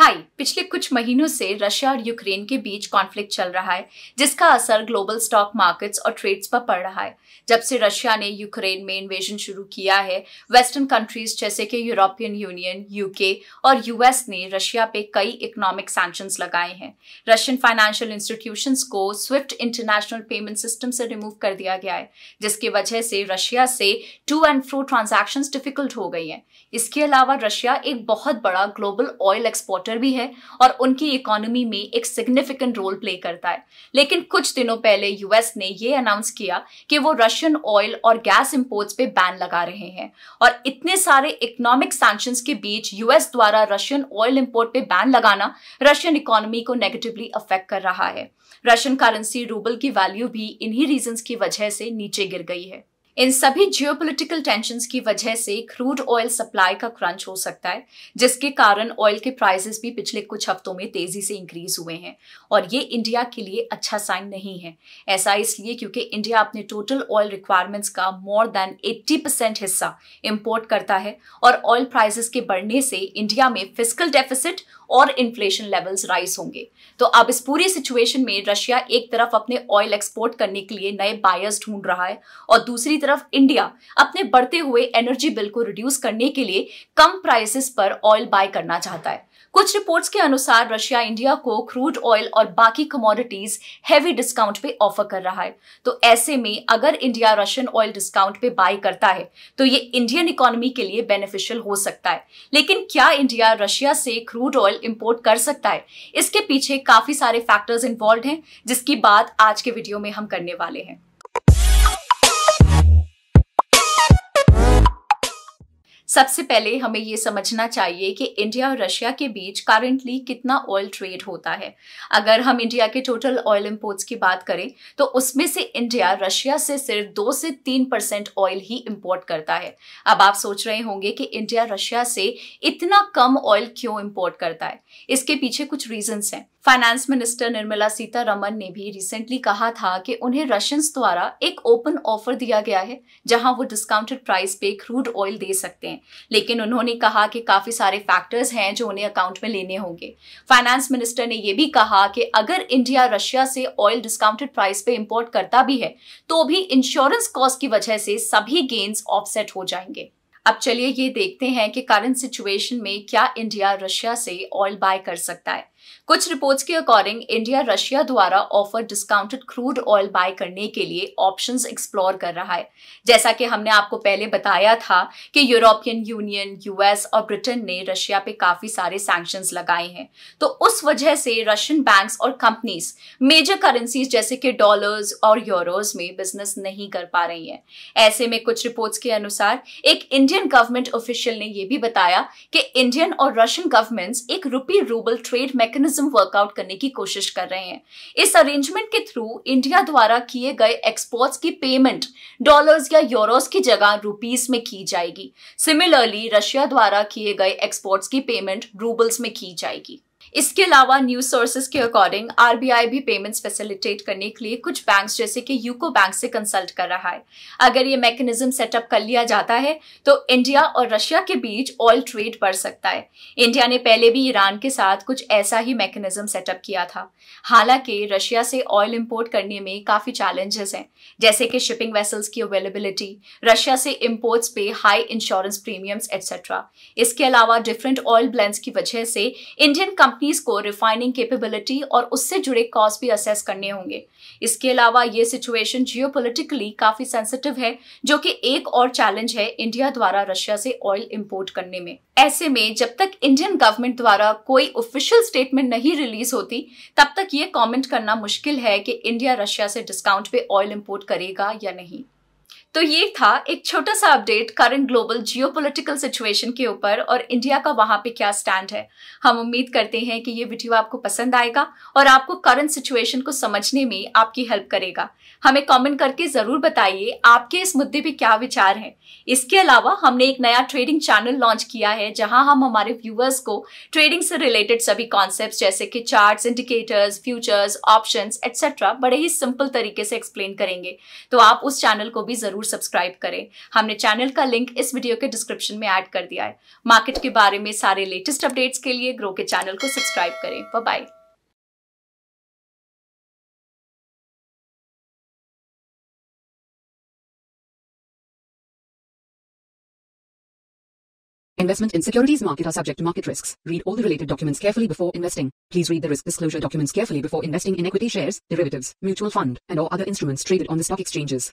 हाय पिछले कुछ महीनों से रशिया और यूक्रेन के बीच कॉन्फ्लिक्ट चल रहा है जिसका असर ग्लोबल स्टॉक मार्केट्स और ट्रेड्स पर पड़ रहा है जब से रशिया ने यूक्रेन में इन्वेजन शुरू किया है वेस्टर्न कंट्रीज जैसे कि यूरोपियन यूनियन यूके और यूएस ने रशिया पे कई इकोनॉमिक सैंक्शंस लगाए हैं रशियन फाइनेंशियल इंस्टीट्यूशन को स्विफ्ट इंटरनेशनल पेमेंट सिस्टम से रिमूव कर दिया गया है जिसकी वजह से रशिया से to and fro transaction difficult हो गई है इसके अलावा रशिया एक बहुत बड़ा ग्लोबल ऑयल एक्सपोर्टर सेक्टर भी है और उनकी इकोनॉमी में एक सिग्निफिकेंट रोल प्ले करता है लेकिन कुछ दिनों पहले यूएस ने ये अनाउंस किया कि वो रशियन ऑयल और गैस इम्पोर्ट्स पे बैन लगा रहे हैं और इतने सारे इकोनॉमिक सैंक्शन के बीच यूएस द्वारा रशियन ऑयल इम्पोर्ट पे बैन लगाना रशियन इकोनॉमी को नेगेटिवली अफेक्ट कर रहा है रशियन करेंसी रूबल की वैल्यू भी इन्हीं रीजन की वजह से नीचे गिर गई है इन सभी जियोपॉलिटिकल टेंशन की वजह से क्रूड ऑयल सप्लाई का क्रंच हो सकता है जिसके कारण ऑयल के प्राइसेस भी पिछले कुछ हफ्तों में तेजी से इंक्रीज हुए हैं और ये इंडिया के लिए अच्छा साइन नहीं है ऐसा इसलिए क्योंकि इंडिया अपने टोटल ऑयल रिक्वायरमेंट्स का मोर देन 80 परसेंट हिस्सा इम्पोर्ट करता है और ऑयल प्राइजेस के बढ़ने से इंडिया में फिजिकल डेफिसिट और इन्फ्लेशन लेवल्स राइज होंगे तो अब इस पूरी सिचुएशन में रशिया एक तरफ अपने ऑयल एक्सपोर्ट करने के लिए नए बायर्स ढूंढ रहा है और दूसरी दूसरी तरफ इंडिया अपने बढ़ते हुए एनर्जी बिल को रिड्यूस करने के लिए कम प्राइसेस पर ऑयल बाय करना चाहता है कुछ रिपोर्ट्स के अनुसार रशिया इंडिया को क्रूड ऑयल और बाकी कमोडिटीज हैवी डिस्काउंट पे ऑफर कर रहा है तो ऐसे में अगर इंडिया रशियन ऑयल डिस्काउंट पे बाय करता है तो ये इंडियन इकोनॉमी के लिए बेनिफिशियल हो सकता है लेकिन क्या इंडिया रशिया से क्रूड ऑयल इंपोर्ट कर सकता है इसके पीछे काफी सारे फैक्टर्स इन्वॉल्व हैं जिसकी बात आज के वीडियो में हम करने वाले हैं सबसे पहले हमें ये समझना चाहिए कि इंडिया और रशिया के बीच करंटली कितना ऑयल ट्रेड होता है अगर हम इंडिया के टोटल ऑयल इम्पोर्ट्स की बात करें तो उसमें से इंडिया रशिया से सिर्फ दो से तीन परसेंट ऑयल ही इम्पोर्ट करता है अब आप सोच रहे होंगे कि इंडिया रशिया से इतना कम ऑयल क्यों इम्पोर्ट करता है इसके पीछे कुछ रीजन्स हैं फाइनेंस मिनिस्टर निर्मला सीतारमन ने भी रिसेंटली कहा था कि उन्हें रशियंस द्वारा एक ओपन ऑफर दिया गया है जहां वो डिस्काउंटेड प्राइस पे क्रूड ऑयल दे सकते हैं लेकिन उन्होंने कहा कि काफ़ी सारे फैक्टर्स हैं जो उन्हें अकाउंट में लेने होंगे फाइनेंस मिनिस्टर ने यह भी कहा कि अगर इंडिया रशिया से ऑयल डिस्काउंटेड प्राइस पे इंपोर्ट करता भी है तो भी इंश्योरेंस कॉस्ट की वजह से सभी गेन्स ऑफसेट हो जाएंगे अब चलिए ये देखते हैं कि करंट सिचुएशन में क्या इंडिया रशिया से ऑयल बाय कर सकता है कुछ रिपोर्ट्स के अकॉर्डिंग इंडिया रशिया द्वारा offer discounted crude oil buy करने के लिए ऑप्शंस एक्सप्लोर कर रहा है जैसा कि हमने आपको पहले बताया था कि यूरोपियन यूनियन यूएस और ब्रिटेन ने रशिया पे काफी सारे सैंक्शन लगाए हैं तो उस वजह से रशियन बैंक्स और कंपनीज मेजर करेंसीज जैसे कि डॉलर्स और यूरोज में बिजनेस नहीं कर पा रही है ऐसे में कुछ रिपोर्ट्स के अनुसार एक इंडियन गवर्नमेंट ऑफिशियल ने यह भी बताया कि इंडियन और रशियन गवर्नमेंट्स एक रुपी रूबल ट्रेड मैके मैकेनिज्म वर्कआउट करने की कोशिश कर रहे हैं इस अरेंजमेंट के थ्रू इंडिया द्वारा किए गए एक्सपोर्ट्स की पेमेंट डॉलर्स या यूरोस की जगह रुपीस में की जाएगी सिमिलरली रशिया द्वारा किए गए एक्सपोर्ट्स की पेमेंट रूबल्स में की जाएगी इसके अलावा न्यूज सोर्सेज के अकॉर्डिंग आरबीआई भी पेमेंट्स फैसिलिटेट करने के लिए कुछ बैंक जैसे कि यूको बैंक से कंसल्ट कर रहा है अगर ये मैकेनिज्म सेटअप कर लिया जाता है तो इंडिया और रशिया के बीच ऑयल ट्रेड बढ़ सकता है इंडिया ने पहले भी ईरान के साथ कुछ ऐसा ही मैकेनिज्म सेटअप किया था हालांकि रशिया से ऑयल इम्पोर्ट करने में काफी चैलेंजेस हैं जैसे कि शिपिंग वेसल्स की अवेलेबिलिटी रशिया से इम्पोर्ट्स पे हाई इंश्योरेंस प्रीमियम्स एक्सेट्रा इसके अलावा डिफरेंट ऑयल ब्लैंड की वजह से इंडियन कंपनी कंपनीज को रिफाइनिंग कैपेबिलिटी और उससे जुड़े कॉस्ट भी असेस करने होंगे इसके अलावा ये सिचुएशन जियोपॉलिटिकली काफी सेंसिटिव है जो कि एक और चैलेंज है इंडिया द्वारा रशिया से ऑयल इंपोर्ट करने में ऐसे में जब तक इंडियन गवर्नमेंट द्वारा कोई ऑफिशियल स्टेटमेंट नहीं रिलीज होती तब तक ये कॉमेंट करना मुश्किल है कि इंडिया रशिया से डिस्काउंट पे ऑयल इम्पोर्ट करेगा या नहीं तो ये था एक छोटा सा update current global geopolitical situation के ऊपर और इंडिया का वहां पे क्या स्टैंड है हम उम्मीद करते हैं कि ये वीडियो आपको पसंद आएगा और आपको करंट सिचुएशन को समझने में आपकी हेल्प करेगा हमें कमेंट करके जरूर बताइए आपके इस मुद्दे पे क्या विचार है इसके अलावा हमने एक नया ट्रेडिंग चैनल लॉन्च किया है जहां हम हमारे व्यूअर्स को ट्रेडिंग से रिलेटेड सभी कॉन्सेप्ट जैसे कि chart indicators futures option etcetera बड़े ही सिंपल तरीके से एक्सप्लेन करेंगे तो आप उस चैनल को भी जरूर जरूर सब्सक्राइब करें हमने चैनल का लिंक इस वीडियो के डिस्क्रिप्शन में ऐड कर दिया है मार्केट के बारे में सारे लेटेस्ट अपडेट्स के लिए ग्रो के चैनल को सब्सक्राइब करें bye Investment in securities market are subject to market risks. Read all the related documents carefully before investing. Please read the risk disclosure documents carefully before investing in equity shares, derivatives, mutual fund, and or other instruments traded on the stock exchanges.